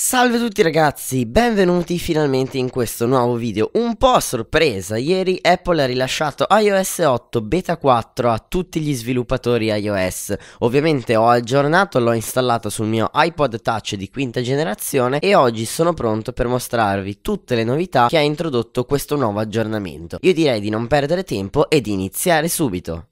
Salve a tutti ragazzi, benvenuti finalmente in questo nuovo video Un po' a sorpresa, ieri Apple ha rilasciato iOS 8 Beta 4 a tutti gli sviluppatori iOS Ovviamente ho aggiornato, l'ho installato sul mio iPod Touch di quinta generazione E oggi sono pronto per mostrarvi tutte le novità che ha introdotto questo nuovo aggiornamento Io direi di non perdere tempo e di iniziare subito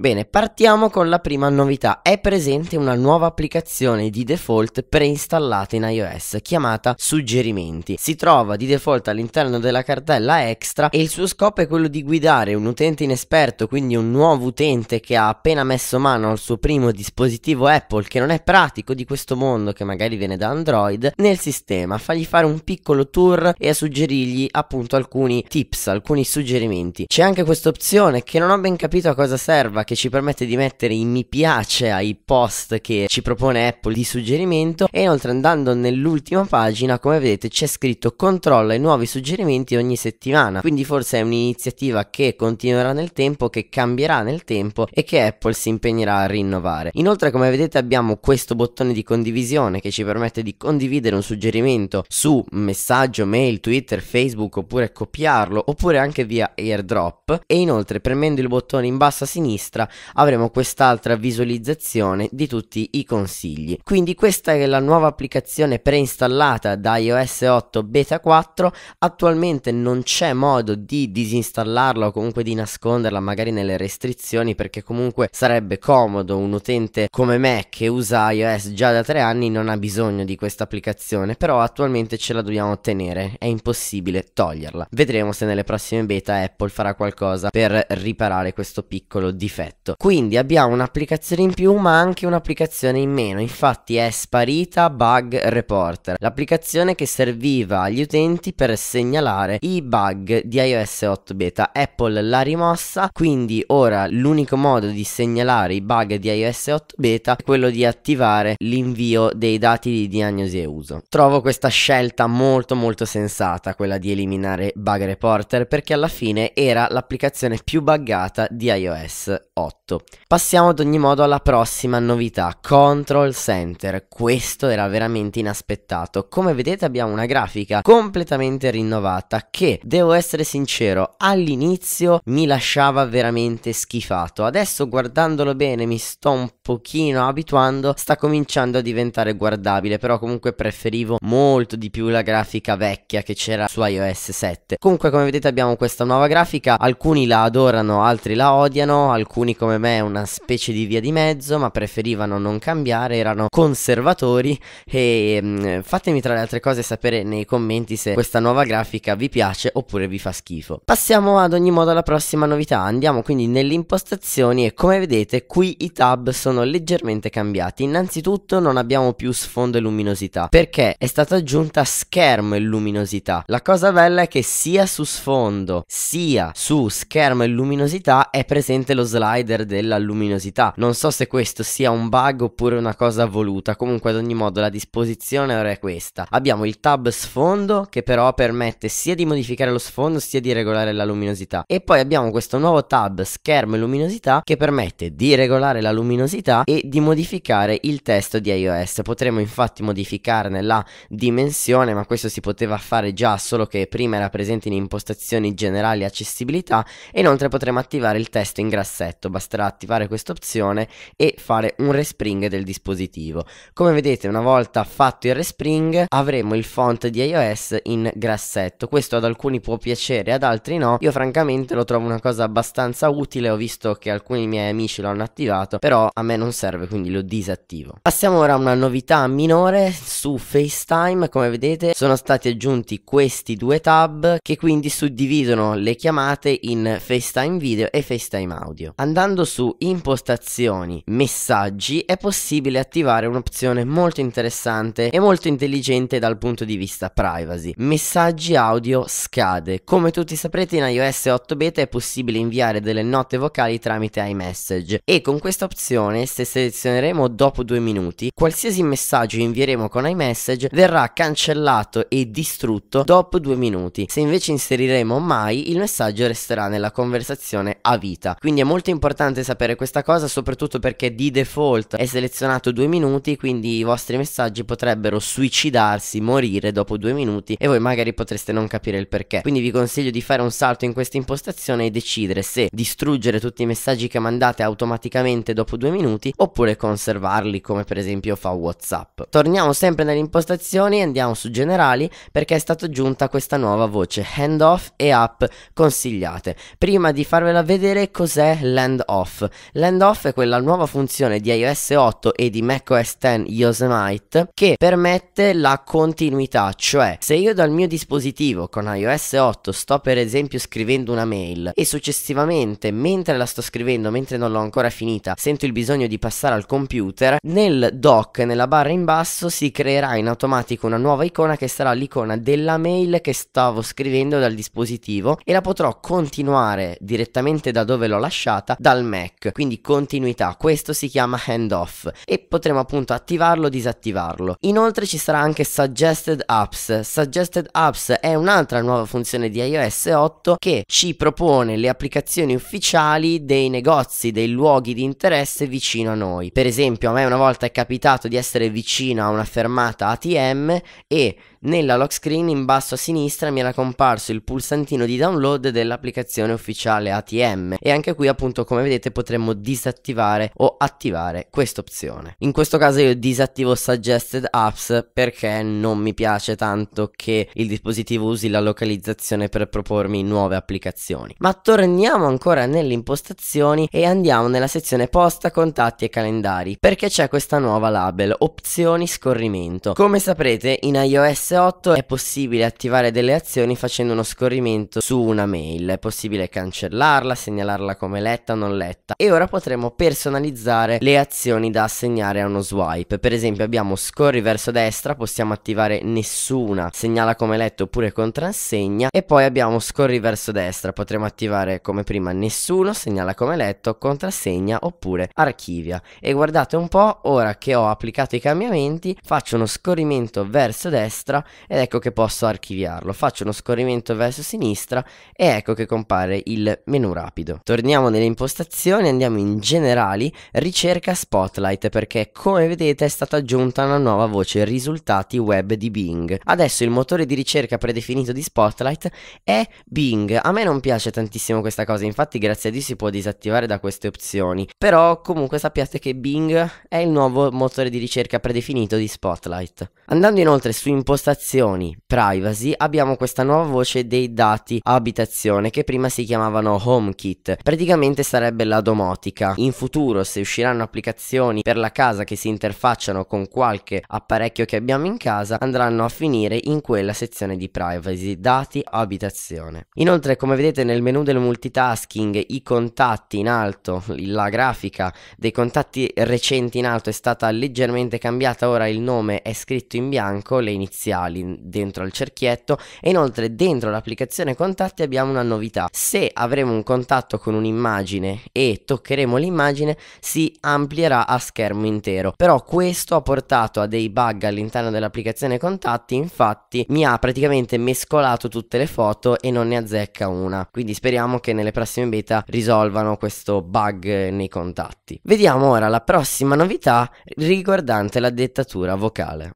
Bene, partiamo con la prima novità. È presente una nuova applicazione di default preinstallata in iOS chiamata Suggerimenti. Si trova di default all'interno della cartella Extra e il suo scopo è quello di guidare un utente inesperto, quindi un nuovo utente che ha appena messo mano al suo primo dispositivo Apple che non è pratico di questo mondo, che magari viene da Android, nel sistema, fargli fare un piccolo tour e a suggerirgli appunto alcuni tips, alcuni suggerimenti. C'è anche questa opzione che non ho ben capito a cosa serva che ci permette di mettere i mi piace ai post che ci propone Apple di suggerimento e inoltre andando nell'ultima pagina come vedete c'è scritto controlla i nuovi suggerimenti ogni settimana quindi forse è un'iniziativa che continuerà nel tempo che cambierà nel tempo e che Apple si impegnerà a rinnovare inoltre come vedete abbiamo questo bottone di condivisione che ci permette di condividere un suggerimento su messaggio mail twitter facebook oppure copiarlo oppure anche via airdrop e inoltre premendo il bottone in basso a sinistra destra avremo quest'altra visualizzazione di tutti i consigli. Quindi questa è la nuova applicazione preinstallata da iOS 8 Beta 4, attualmente non c'è modo di disinstallarla o comunque di nasconderla magari nelle restrizioni perché comunque sarebbe comodo un utente come me che usa iOS già da tre anni non ha bisogno di questa applicazione, però attualmente ce la dobbiamo ottenere, è impossibile toglierla. Vedremo se nelle prossime beta Apple farà qualcosa per riparare questo piccolo difetto perfetto. Quindi abbiamo un'applicazione in più ma anche un'applicazione in meno. Infatti è sparita Bug Reporter, l'applicazione che serviva agli utenti per segnalare i bug di iOS 8 beta. Apple l'ha rimossa, quindi ora l'unico modo di segnalare i bug di iOS 8 beta è quello di attivare l'invio dei dati di diagnosi e uso. Trovo questa scelta molto molto sensata, quella di eliminare Bug Reporter, perché alla fine era l'applicazione più buggata di iOS 8. Passiamo ad ogni modo alla prossima novità, Control Center. Questo era veramente inaspettato. Come vedete abbiamo una grafica completamente rinnovata che, devo essere sincero, all'inizio mi lasciava veramente schifato. Adesso guardandolo bene mi sto un pochino abituando, sta cominciando a diventare guardabile, però comunque preferivo molto di più la grafica vecchia che c'era su iOS 7. Comunque come vedete abbiamo questa nuova grafica, alcuni la adorano, altri la odiano, alcuni alcuni come me una specie di via di mezzo, ma preferivano non cambiare, erano conservatori e mh, mm, fatemi tra le altre cose sapere nei commenti se questa nuova grafica vi piace oppure vi fa schifo. Passiamo ad ogni modo alla prossima novità, andiamo quindi nelle impostazioni e come vedete qui i tab sono leggermente cambiati. Innanzitutto non abbiamo più sfondo e luminosità perché è stata aggiunta schermo e luminosità. La cosa bella è che sia su sfondo sia su schermo e luminosità è presente lo slide slider della luminosità. Non so se questo sia un bug oppure una cosa voluta, comunque ad ogni modo la disposizione ora è questa. Abbiamo il tab sfondo che però permette sia di modificare lo sfondo sia di regolare la luminosità e poi abbiamo questo nuovo tab schermo e luminosità che permette di regolare la luminosità e di modificare il testo di iOS. Potremmo infatti modificarne la dimensione ma questo si poteva fare già solo che prima era presente in impostazioni generali accessibilità e inoltre potremmo attivare il testo in grassetto oggetto basterà attivare questa opzione e fare un respring del dispositivo. Come vedete una volta fatto il respring avremo il font di iOS in grassetto. Questo ad alcuni può piacere ad altri no. Io francamente lo trovo una cosa abbastanza utile. Ho visto che alcuni miei amici lo hanno attivato però a me non serve quindi lo disattivo. Passiamo ora a una novità minore su FaceTime. Come vedete sono stati aggiunti questi due tab che quindi suddividono le chiamate in FaceTime video e FaceTime audio. Andiamo andando su impostazioni, messaggi, è possibile attivare un'opzione molto interessante e molto intelligente dal punto di vista privacy. Messaggi audio scade. Come tutti saprete in iOS 8 beta è possibile inviare delle note vocali tramite iMessage e con questa opzione se selezioneremo dopo due minuti qualsiasi messaggio invieremo con iMessage verrà cancellato e distrutto dopo due minuti. Se invece inseriremo mai il messaggio resterà nella conversazione a vita. Quindi è molto importante importante sapere questa cosa, soprattutto perché di default è selezionato due minuti, quindi i vostri messaggi potrebbero suicidarsi, morire dopo due minuti e voi magari potreste non capire il perché. Quindi vi consiglio di fare un salto in questa impostazione e decidere se distruggere tutti i messaggi che mandate automaticamente dopo due minuti oppure conservarli come per esempio fa Whatsapp. Torniamo sempre nelle impostazioni e andiamo su generali perché è stata aggiunta questa nuova voce handoff e app consigliate. Prima di farvela vedere cos'è l'handoff Land Off. Land Off è quella nuova funzione di iOS 8 e di macOS 10 Yosemite che permette la continuità, cioè se io dal mio dispositivo con iOS 8 sto per esempio scrivendo una mail e successivamente mentre la sto scrivendo, mentre non l'ho ancora finita, sento il bisogno di passare al computer, nel dock, nella barra in basso si creerà in automatico una nuova icona che sarà l'icona della mail che stavo scrivendo dal dispositivo e la potrò continuare direttamente da dove l'ho lasciata dal Mac, quindi continuità, questo si chiama handoff e potremo appunto attivarlo o disattivarlo. Inoltre ci sarà anche Suggested Apps, Suggested Apps è un'altra nuova funzione di iOS 8 che ci propone le applicazioni ufficiali dei negozi, dei luoghi di interesse vicino a noi. Per esempio a me una volta è capitato di essere vicino a una fermata ATM e nella lock screen in basso a sinistra mi era comparso il pulsantino di download dell'applicazione ufficiale ATM e anche qui appunto come vedete potremmo disattivare o attivare questa opzione. In questo caso io disattivo suggested apps perché non mi piace tanto che il dispositivo usi la localizzazione per propormi nuove applicazioni. Ma torniamo ancora nelle impostazioni e andiamo nella sezione posta, contatti e calendari perché c'è questa nuova label opzioni scorrimento. Come saprete in iOS 8 è possibile attivare delle azioni facendo uno scorrimento su una mail. È possibile cancellarla, segnalarla come letta o non letta. E ora potremo personalizzare le azioni da assegnare a uno swipe. Per esempio abbiamo scorri verso destra, possiamo attivare nessuna, segnala come letto oppure contrassegna. E poi abbiamo scorri verso destra, potremo attivare come prima nessuno, segnala come letto, contrassegna oppure archivia. E guardate un po', ora che ho applicato i cambiamenti, faccio uno scorrimento verso destra ed ecco che posso archiviarlo. Faccio uno scorrimento verso sinistra e ecco che compare il menu rapido. Torniamo nelle impostazioni, andiamo in generali, ricerca spotlight perché come vedete è stata aggiunta una nuova voce risultati web di Bing. Adesso il motore di ricerca predefinito di spotlight è Bing. A me non piace tantissimo questa cosa, infatti grazie a Dio si può disattivare da queste opzioni, però comunque sappiate che Bing è il nuovo motore di ricerca predefinito di spotlight. Andando inoltre su impostazioni impostazioni privacy abbiamo questa nuova voce dei dati abitazione che prima si chiamavano HomeKit, praticamente sarebbe la domotica. In futuro se usciranno applicazioni per la casa che si interfacciano con qualche apparecchio che abbiamo in casa andranno a finire in quella sezione di privacy, dati abitazione. Inoltre come vedete nel menu del multitasking i contatti in alto, la grafica dei contatti recenti in alto è stata leggermente cambiata, ora il nome è scritto in bianco, le iniziali reali dentro al cerchietto e inoltre dentro l'applicazione contatti abbiamo una novità. Se avremo un contatto con un'immagine e toccheremo l'immagine si amplierà a schermo intero. Però questo ha portato a dei bug all'interno dell'applicazione contatti, infatti mi ha praticamente mescolato tutte le foto e non ne azzecca una. Quindi speriamo che nelle prossime beta risolvano questo bug nei contatti. Vediamo ora la prossima novità riguardante la dettatura vocale.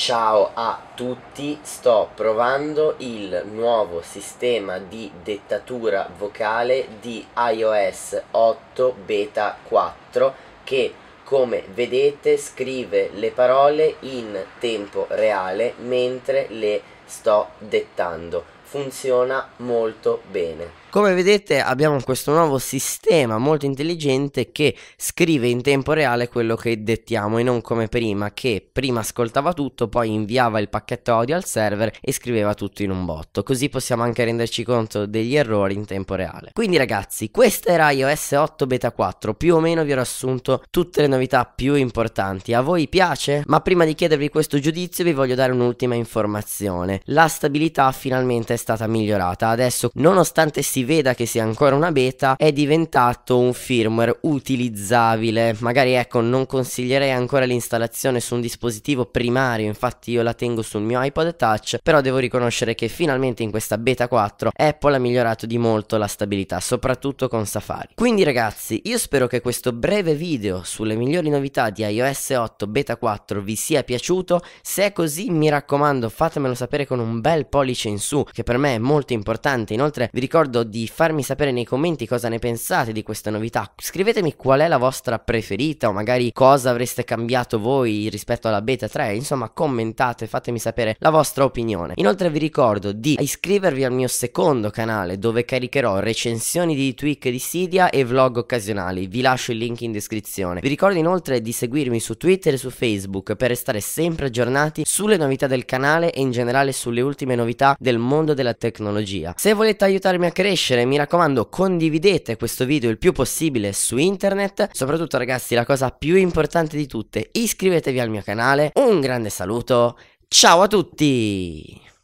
Ciao a tutti, sto provando il nuovo sistema di dettatura vocale di iOS 8 Beta 4 che come vedete scrive le parole in tempo reale mentre le sto dettando. Funziona molto bene. Come vedete abbiamo questo nuovo sistema molto intelligente che scrive in tempo reale quello che dettiamo e non come prima che prima ascoltava tutto, poi inviava il pacchetto audio al server e scriveva tutto in un botto. Così possiamo anche renderci conto degli errori in tempo reale. Quindi ragazzi, questa era iOS 8 beta 4, più o meno vi ho riassunto tutte le novità più importanti. A voi piace? Ma prima di chiedervi questo giudizio vi voglio dare un'ultima informazione. La stabilità finalmente è stata migliorata. Adesso nonostante sia si veda che sia ancora una beta è diventato un firmware utilizzabile magari ecco non consiglierei ancora l'installazione su un dispositivo primario infatti io la tengo sul mio iPod touch però devo riconoscere che finalmente in questa beta 4 Apple ha migliorato di molto la stabilità soprattutto con Safari quindi ragazzi io spero che questo breve video sulle migliori novità di iOS 8 beta 4 vi sia piaciuto se è così mi raccomando fatemelo sapere con un bel pollice in su che per me è molto importante inoltre vi ricordo di farmi sapere nei commenti cosa ne pensate di questa novità. Scrivetemi qual è la vostra preferita o magari cosa avreste cambiato voi rispetto alla beta 3. Insomma, commentate, fatemi sapere la vostra opinione. Inoltre vi ricordo di iscrivervi al mio secondo canale dove caricherò recensioni di tweak di Sidia e vlog occasionali. Vi lascio il link in descrizione. Vi ricordo inoltre di seguirmi su Twitter e su Facebook per restare sempre aggiornati sulle novità del canale e in generale sulle ultime novità del mondo della tecnologia. Se volete aiutarmi a crescere crescere mi raccomando condividete questo video il più possibile su internet. Soprattutto ragazzi la cosa più importante di tutte iscrivetevi al mio canale. Un grande saluto, ciao a tutti!